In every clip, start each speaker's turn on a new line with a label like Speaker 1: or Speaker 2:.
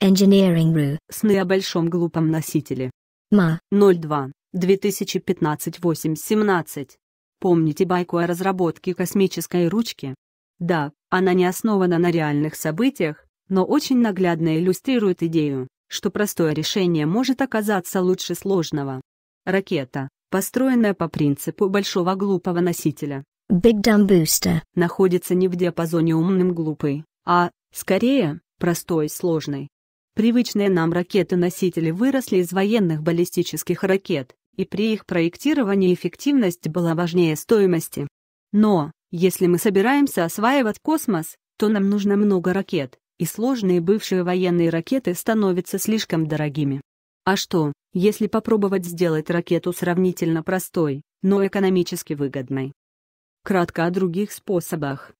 Speaker 1: Engineering Ru. Сны о большом глупом носителе. Ма. 02. 2015-8-17. Помните байку о разработке космической ручки? Да, она не основана на реальных событиях, но очень наглядно иллюстрирует идею, что простое решение может оказаться лучше сложного. Ракета, построенная по принципу большого глупого носителя, Big Dumb Booster, находится не в диапазоне умным-глупый, а, скорее, простой-сложный. Привычные нам ракеты-носители выросли из военных баллистических ракет, и при их проектировании эффективность была важнее стоимости. Но, если мы собираемся осваивать космос, то нам нужно много ракет, и сложные бывшие военные ракеты становятся слишком дорогими. А что, если попробовать сделать ракету сравнительно простой, но экономически выгодной? Кратко о других способах.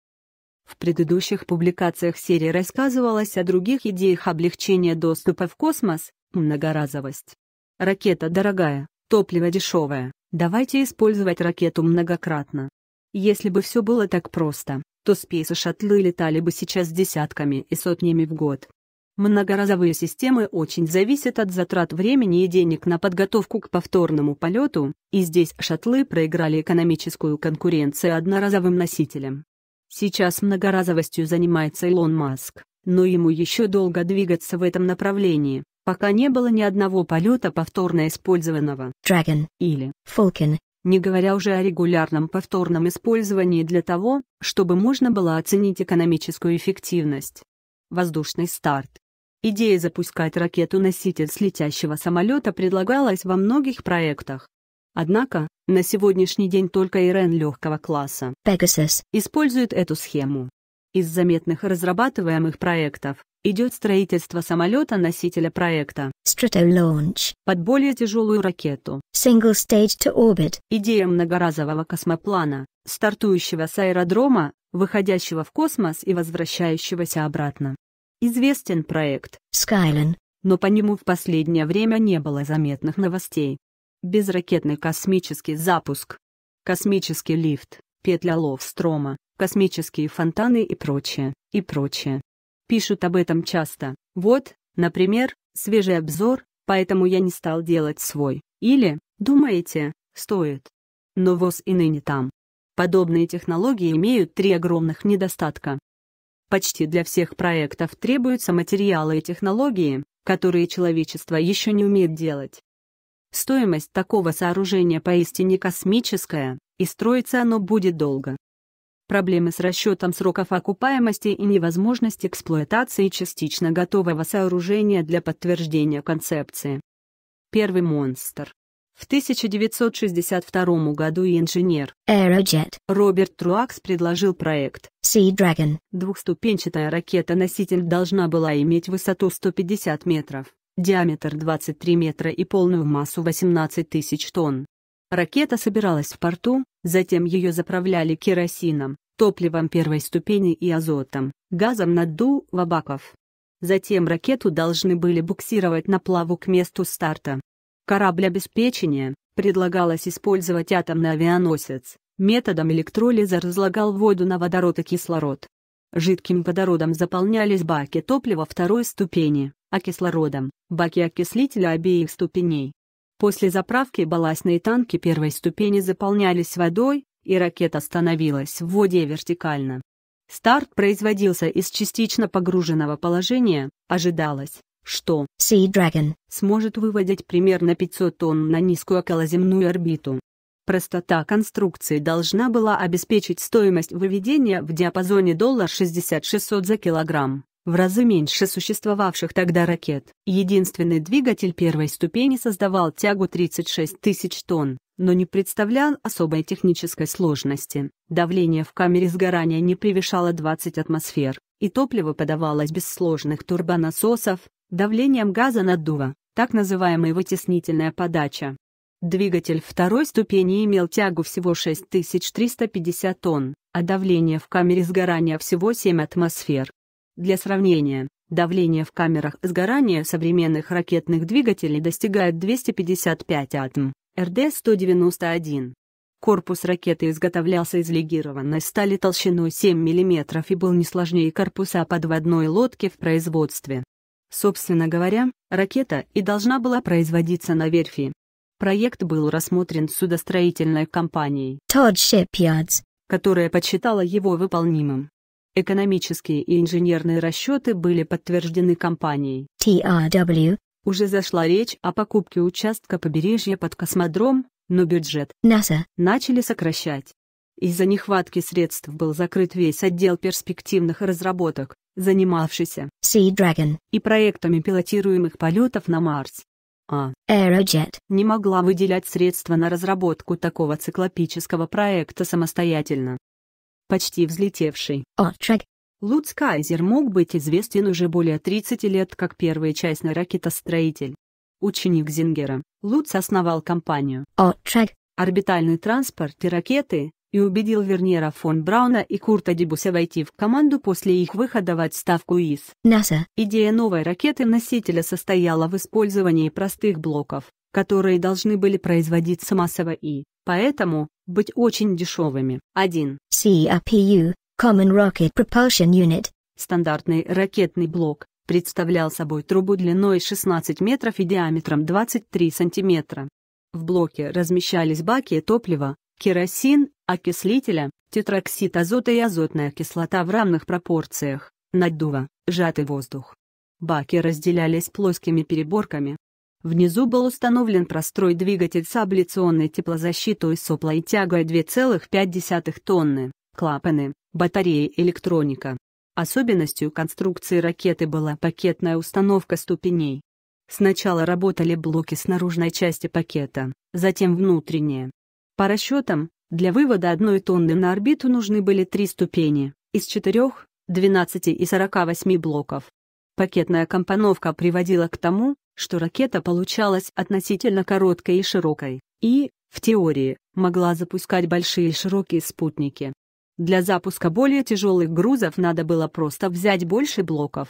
Speaker 1: В предыдущих публикациях серии рассказывалось о других идеях облегчения доступа в космос, многоразовость. Ракета дорогая, топливо дешевое, давайте использовать ракету многократно. Если бы все было так просто, то спейсы шаттлы летали бы сейчас десятками и сотнями в год. Многоразовые системы очень зависят от затрат времени и денег на подготовку к повторному полету, и здесь шаттлы проиграли экономическую конкуренцию одноразовым носителям. Сейчас многоразовостью занимается Илон Маск, но ему еще долго двигаться в этом направлении, пока не было ни одного полета повторно использованного Dragon или Falcon, не говоря уже о регулярном повторном использовании для того, чтобы можно было оценить экономическую эффективность. Воздушный старт. Идея запускать ракету-носитель с летящего самолета предлагалась во многих проектах, Однако, на сегодняшний день только Ирен легкого класса Pegasus использует эту схему. Из заметных разрабатываемых проектов идет строительство самолета-носителя проекта Stratolaunch под более тяжелую ракету Single Stage to Orbit. Идея многоразового космоплана, стартующего с аэродрома, выходящего в космос и возвращающегося обратно. Известен проект Skyline, но по нему в последнее время не было заметных новостей безракетный космический запуск, космический лифт, петля Ловстрома, космические фонтаны и прочее, и прочее. Пишут об этом часто. Вот, например, свежий обзор, поэтому я не стал делать свой. Или, думаете, стоит. Но ВОЗ и ныне там. Подобные технологии имеют три огромных недостатка. Почти для всех проектов требуются материалы и технологии, которые человечество еще не умеет делать. Стоимость такого сооружения поистине космическая, и строиться оно будет долго. Проблемы с расчетом сроков окупаемости и невозможность эксплуатации частично готового сооружения для подтверждения концепции. Первый монстр. В 1962 году инженер Aerojet Роберт Труакс предложил проект Sea Dragon. Двухступенчатая ракета-носитель должна была иметь высоту 150 метров диаметр 23 метра и полную массу 18 тысяч тонн. Ракета собиралась в порту, затем ее заправляли керосином, топливом первой ступени и азотом, газом на ду вабаков. Затем ракету должны были буксировать на плаву к месту старта. Корабль обеспечения предлагалось использовать атомный авианосец, методом электролиза разлагал воду на водород и кислород. Жидким водородом заполнялись баки топлива второй ступени а кислородом – баки окислителя обеих ступеней. После заправки балластные танки первой ступени заполнялись водой, и ракета становилась в воде вертикально. Старт производился из частично погруженного положения, ожидалось, что Sea Dragon сможет выводить примерно 500 тонн на низкую околоземную орбиту. Простота конструкции должна была обеспечить стоимость выведения в диапазоне доллар 60-600 за килограмм в разы меньше существовавших тогда ракет. Единственный двигатель первой ступени создавал тягу 36 тысяч тонн, но не представлял особой технической сложности. Давление в камере сгорания не превышало 20 атмосфер, и топливо подавалось без сложных турбонасосов, давлением газа наддува, так называемая вытеснительная подача. Двигатель второй ступени имел тягу всего 6350 тонн, а давление в камере сгорания всего 7 атмосфер. Для сравнения, давление в камерах сгорания современных ракетных двигателей достигает 255 атм, РД-191. Корпус ракеты изготовлялся из легированной стали толщиной 7 мм и был не сложнее корпуса подводной лодки в производстве. Собственно говоря, ракета и должна была производиться на верфи. Проект был рассмотрен судостроительной компанией Todd Shipyards, которая подсчитала его выполнимым. Экономические и инженерные расчеты были подтверждены компанией TRW. А Уже зашла речь о покупке участка побережья под космодром, но бюджет NASA начали сокращать. Из-за нехватки средств был закрыт весь отдел перспективных разработок, занимавшийся Sea Dragon и проектами пилотируемых полетов на Марс. А Aerojet не могла выделять средства на разработку такого циклопического проекта самостоятельно почти взлетевший. Орчаг. Луц Кайзер мог быть известен уже более 30 лет как первый частный ракетостроитель. Ученик Зингера, Луц основал компанию Орчаг. Орбитальный транспорт и ракеты, и убедил Вернера фон Брауна и Курта Дебуса войти в команду после их выхода в отставку из НАСА. Идея новой ракеты-носителя состояла в использовании простых блоков, которые должны были производиться массово и, поэтому, быть очень дешевыми. 1. CRPU – Common Rocket Propulsion Unit. Стандартный ракетный блок представлял собой трубу длиной 16 метров и диаметром 23 сантиметра. В блоке размещались баки топлива, керосин, окислителя, тетроксид азота и азотная кислота в равных пропорциях, наддува, сжатый воздух. Баки разделялись плоскими переборками, Внизу был установлен прострой двигатель с абляционной теплозащитой соплой тягой 2,5 тонны, клапаны, батареи электроника. Особенностью конструкции ракеты была пакетная установка ступеней. Сначала работали блоки с наружной части пакета, затем внутренние. По расчетам, для вывода одной тонны на орбиту нужны были три ступени, из четырех, 12 и 48 блоков. Пакетная компоновка приводила к тому, что ракета получалась относительно короткой и широкой, и, в теории, могла запускать большие и широкие спутники. Для запуска более тяжелых грузов надо было просто взять больше блоков.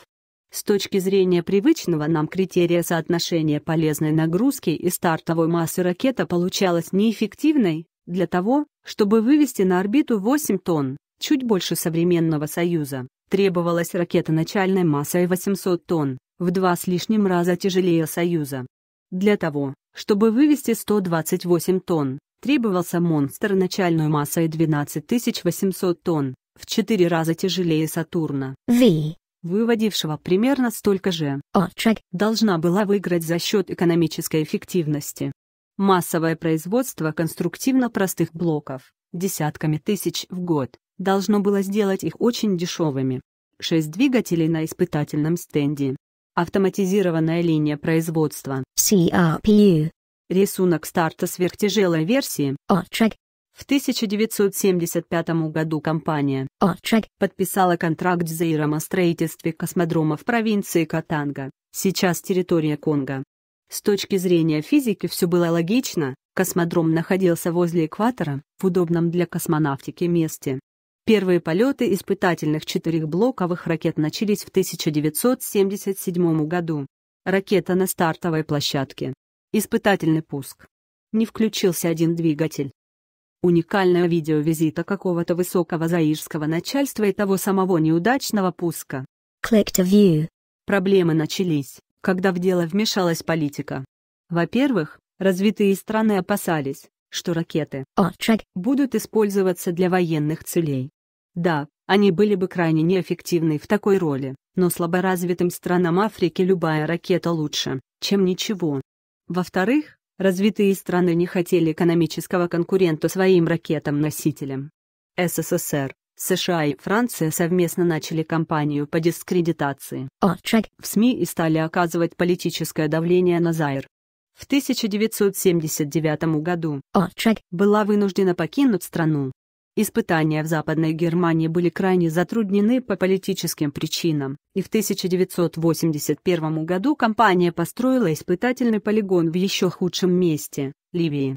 Speaker 1: С точки зрения привычного нам критерия соотношения полезной нагрузки и стартовой массы ракета получалась неэффективной, для того, чтобы вывести на орбиту 8 тонн, чуть больше современного Союза, требовалась ракета начальной массой 800 тонн в два с лишним раза тяжелее «Союза». Для того, чтобы вывести 128 тонн, требовался «Монстр» начальной массой 12 800 тонн, в четыре раза тяжелее «Сатурна». V выводившего примерно столько же, Ultra. должна была выиграть за счет экономической эффективности. Массовое производство конструктивно простых блоков, десятками тысяч в год, должно было сделать их очень дешевыми. Шесть двигателей на испытательном стенде, Автоматизированная линия производства. CRPU. Рисунок старта сверхтяжелой версии. Ortrag. В 1975 году компания Ortrag подписала контракт с Заиром о строительстве космодрома в провинции Катанга, сейчас территория Конго. С точки зрения физики все было логично, космодром находился возле экватора, в удобном для космонавтики месте. Первые полеты испытательных четырехблоковых ракет начались в 1977 году. Ракета на стартовой площадке. Испытательный пуск. Не включился один двигатель. Уникальное видео визита какого-то высокого заирского начальства и того самого неудачного пуска. Click to view. Проблемы начались, когда в дело вмешалась политика. Во-первых, развитые страны опасались, что ракеты будут использоваться для военных целей. Да, они были бы крайне неэффективны в такой роли, но слаборазвитым странам Африки любая ракета лучше, чем ничего. Во-вторых, развитые страны не хотели экономического конкурента своим ракетам-носителям. СССР, США и Франция совместно начали кампанию по дискредитации в СМИ и стали оказывать политическое давление на Зайр. В 1979 году была вынуждена покинуть страну, Испытания в Западной Германии были крайне затруднены по политическим причинам, и в 1981 году компания построила испытательный полигон в еще худшем месте – Ливии.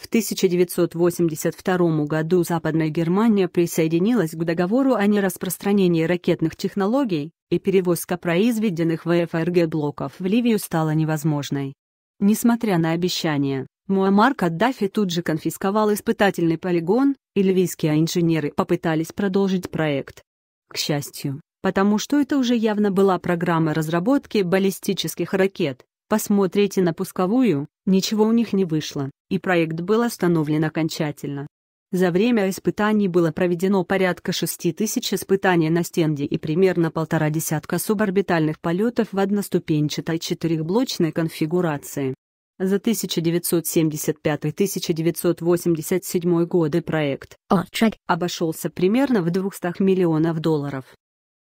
Speaker 1: В 1982 году Западная Германия присоединилась к договору о нераспространении ракетных технологий, и перевозка произведенных в ФРГ блоков в Ливию стала невозможной. Несмотря на обещания, Муаммар Каддафи тут же конфисковал испытательный полигон, и львийские инженеры попытались продолжить проект. К счастью, потому что это уже явно была программа разработки баллистических ракет. Посмотрите на пусковую, ничего у них не вышло, и проект был остановлен окончательно. За время испытаний было проведено порядка 6 тысяч испытаний на стенде и примерно полтора десятка суборбитальных полетов в одноступенчатой четырехблочной конфигурации. За 1975-1987 годы проект Orchard обошелся примерно в 200 миллионов долларов.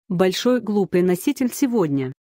Speaker 1: Большой глупый носитель сегодня.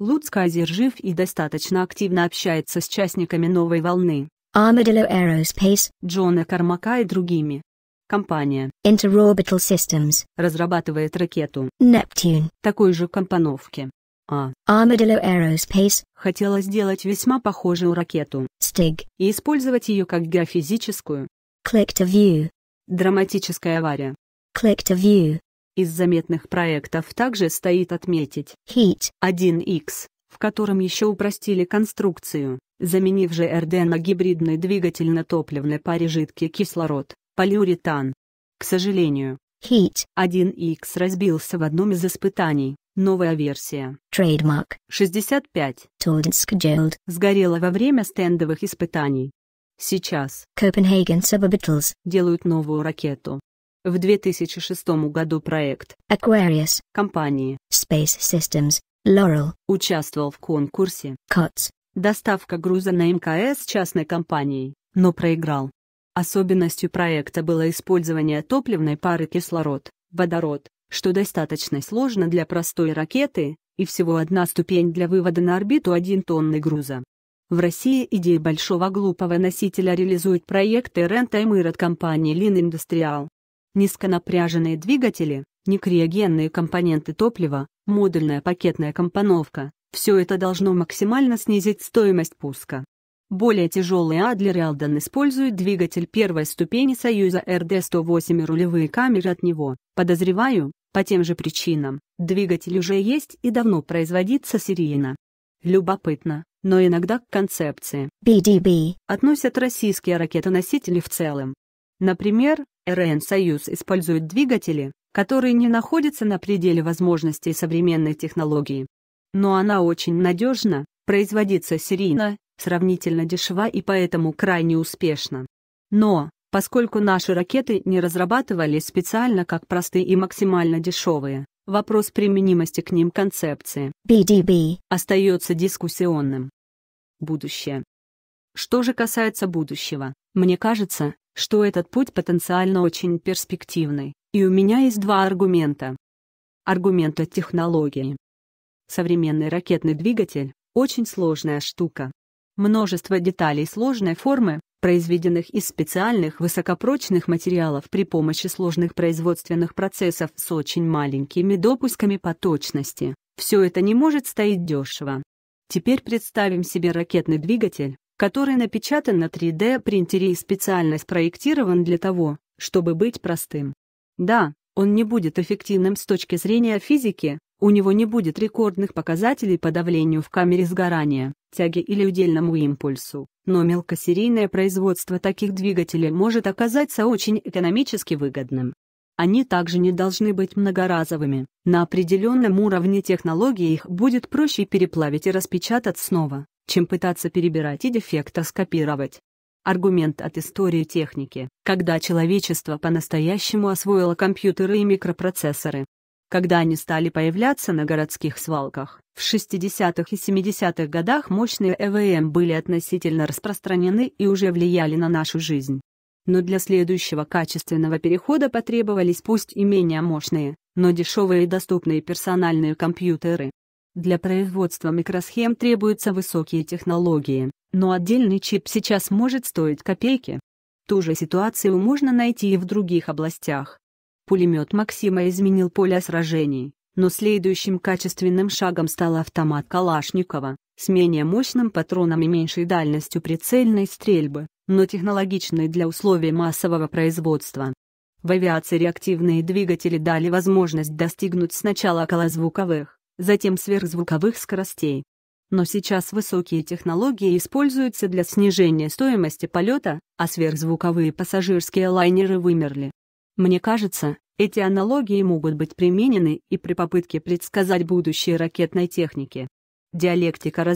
Speaker 1: Луцк-Азер жив и достаточно активно общается с частниками новой волны. Armadillo Aerospace, Джона Кармака и другими. Компания Interorbital Systems разрабатывает ракету Neptune такой же компоновки. А. Armadillo Aerospace хотела сделать весьма похожую ракету Stig и использовать ее как геофизическую. Click to view. Драматическая авария. Click to view. Из заметных проектов также стоит отметить Heat 1X, в котором еще упростили конструкцию, заменив же РД на гибридный двигатель на топливной паре жидкий кислород, полиуретан. К сожалению, Heat 1X разбился в одном из испытаний, Новая версия. Trademark. 65. Tordansk Jold. Сгорела во время стендовых испытаний. Сейчас. Copenhagen Suborbitals. Делают новую ракету. В 2006 году проект Aquarius компании Space Systems Laurel участвовал в конкурсе COTS доставка груза на МКС частной компанией, но проиграл. Особенностью проекта было использование топливной пары кислород, водород, что достаточно сложно для простой ракеты, и всего одна ступень для вывода на орбиту 1 тонны груза. В России идеи большого глупого носителя реализуют проекты Рентайм от компании Лин Индустриал. Низконапряженные двигатели, некриогенные компоненты топлива, модульная пакетная компоновка – все это должно максимально снизить стоимость пуска. Более тяжелый Адлер и Алден используют двигатель первой ступени Союза РД-108 и рулевые камеры от него. Подозреваю, по тем же причинам, двигатель уже есть и давно производится серийно. Любопытно, но иногда к концепции BDB относят российские ракетоносители в целом. Например, РН «Союз» использует двигатели, которые не находятся на пределе возможностей современной технологии. Но она очень надежна, производится серийно, сравнительно дешева и поэтому крайне успешна. Но, Поскольку наши ракеты не разрабатывались специально как простые и максимально дешевые, вопрос применимости к ним концепции BDB остается дискуссионным. Будущее. Что же касается будущего, мне кажется, что этот путь потенциально очень перспективный, и у меня есть два аргумента. Аргумент от технологии. Современный ракетный двигатель – очень сложная штука. Множество деталей сложной формы, произведенных из специальных высокопрочных материалов при помощи сложных производственных процессов с очень маленькими допусками по точности. Все это не может стоить дешево. Теперь представим себе ракетный двигатель, который напечатан на 3D-принтере и специально спроектирован для того, чтобы быть простым. Да, он не будет эффективным с точки зрения физики, у него не будет рекордных показателей по давлению в камере сгорания, тяге или удельному импульсу, но мелкосерийное производство таких двигателей может оказаться очень экономически выгодным. Они также не должны быть многоразовыми, на определенном уровне технологии их будет проще переплавить и распечатать снова, чем пытаться перебирать и дефекта скопировать. Аргумент от истории техники, когда человечество по-настоящему освоило компьютеры и микропроцессоры, когда они стали появляться на городских свалках, в 60-х и 70-х годах мощные ЭВМ были относительно распространены и уже влияли на нашу жизнь. Но для следующего качественного перехода потребовались пусть и менее мощные, но дешевые и доступные персональные компьютеры. Для производства микросхем требуются высокие технологии, но отдельный чип сейчас может стоить копейки. Ту же ситуацию можно найти и в других областях, Пулемет Максима изменил поле сражений, но следующим качественным шагом стал автомат Калашникова, с менее мощным патроном и меньшей дальностью прицельной стрельбы, но технологичной для условий массового производства. В авиации реактивные двигатели дали возможность достигнуть сначала околозвуковых, затем сверхзвуковых скоростей. Но сейчас высокие технологии используются для снижения стоимости полета, а сверхзвуковые пассажирские лайнеры вымерли. Мне кажется, эти аналогии могут быть применены и при попытке предсказать будущее ракетной техники. Диалектика